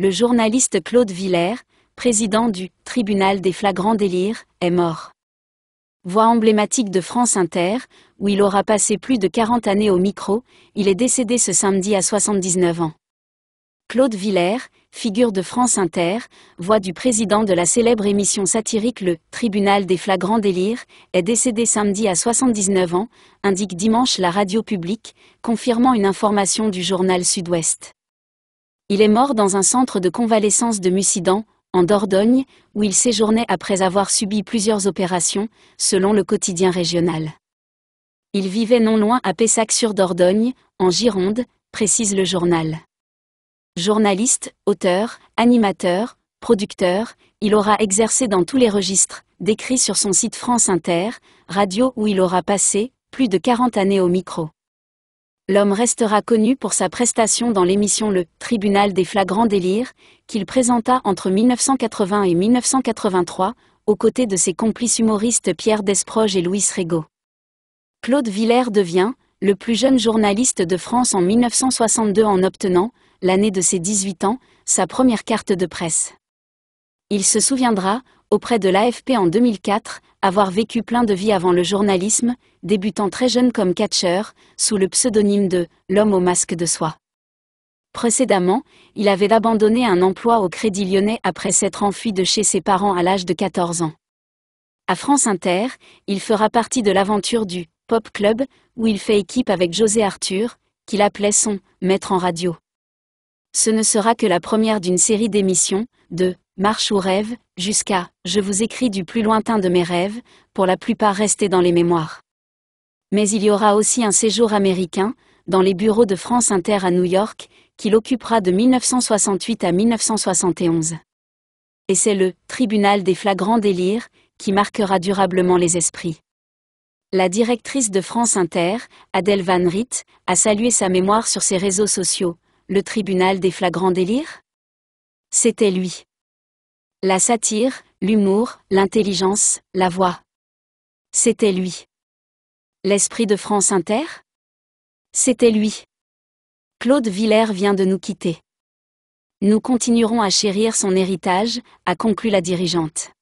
le journaliste Claude Villers, président du tribunal des flagrants délires, est mort. Voix emblématique de France Inter, où il aura passé plus de 40 années au micro, il est décédé ce samedi à 79 ans. Claude Villers, figure de France Inter, voix du président de la célèbre émission satirique Le Tribunal des flagrants délires, est décédé samedi à 79 ans, indique dimanche la radio publique, confirmant une information du journal Sud-Ouest. Il est mort dans un centre de convalescence de Mussidan, en Dordogne, où il séjournait après avoir subi plusieurs opérations, selon le quotidien régional. Il vivait non loin à Pessac-sur-Dordogne, en Gironde, précise le journal. Journaliste, auteur, animateur, producteur, il aura exercé dans tous les registres, décrits sur son site France Inter, radio où il aura passé plus de 40 années au micro l'homme restera connu pour sa prestation dans l'émission Le Tribunal des flagrants délires, qu'il présenta entre 1980 et 1983, aux côtés de ses complices humoristes Pierre Desproges et Louis Régaud. Claude Villers devient, le plus jeune journaliste de France en 1962 en obtenant, l'année de ses 18 ans, sa première carte de presse. Il se souviendra, auprès de l'AFP en 2004, avoir vécu plein de vies avant le journalisme, débutant très jeune comme catcheur, sous le pseudonyme de « l'homme au masque de soie ». Précédemment, il avait abandonné un emploi au Crédit Lyonnais après s'être enfui de chez ses parents à l'âge de 14 ans. À France Inter, il fera partie de l'aventure du « Pop Club » où il fait équipe avec José Arthur, qu'il appelait son « maître en radio ». Ce ne sera que la première d'une série d'émissions, de Marche ou rêve, jusqu'à Je vous écris du plus lointain de mes rêves, pour la plupart restés dans les mémoires. Mais il y aura aussi un séjour américain, dans les bureaux de France Inter à New York, qu'il occupera de 1968 à 1971. Et c'est le tribunal des flagrants délires qui marquera durablement les esprits. La directrice de France Inter, Adèle Van Riet, a salué sa mémoire sur ses réseaux sociaux. Le tribunal des flagrants délires C'était lui la satire, l'humour, l'intelligence, la voix. C'était lui. L'esprit de France Inter C'était lui. Claude Villers vient de nous quitter. Nous continuerons à chérir son héritage, a conclu la dirigeante.